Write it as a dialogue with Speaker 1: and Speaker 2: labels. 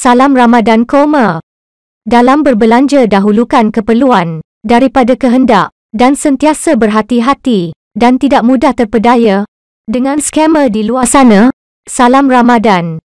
Speaker 1: Salam Ramadan Koma. Dalam berbelanja dahulukan keperluan daripada kehendak dan sentiasa berhati-hati dan tidak mudah terpedaya dengan skema di luar sana. Salam Ramadan.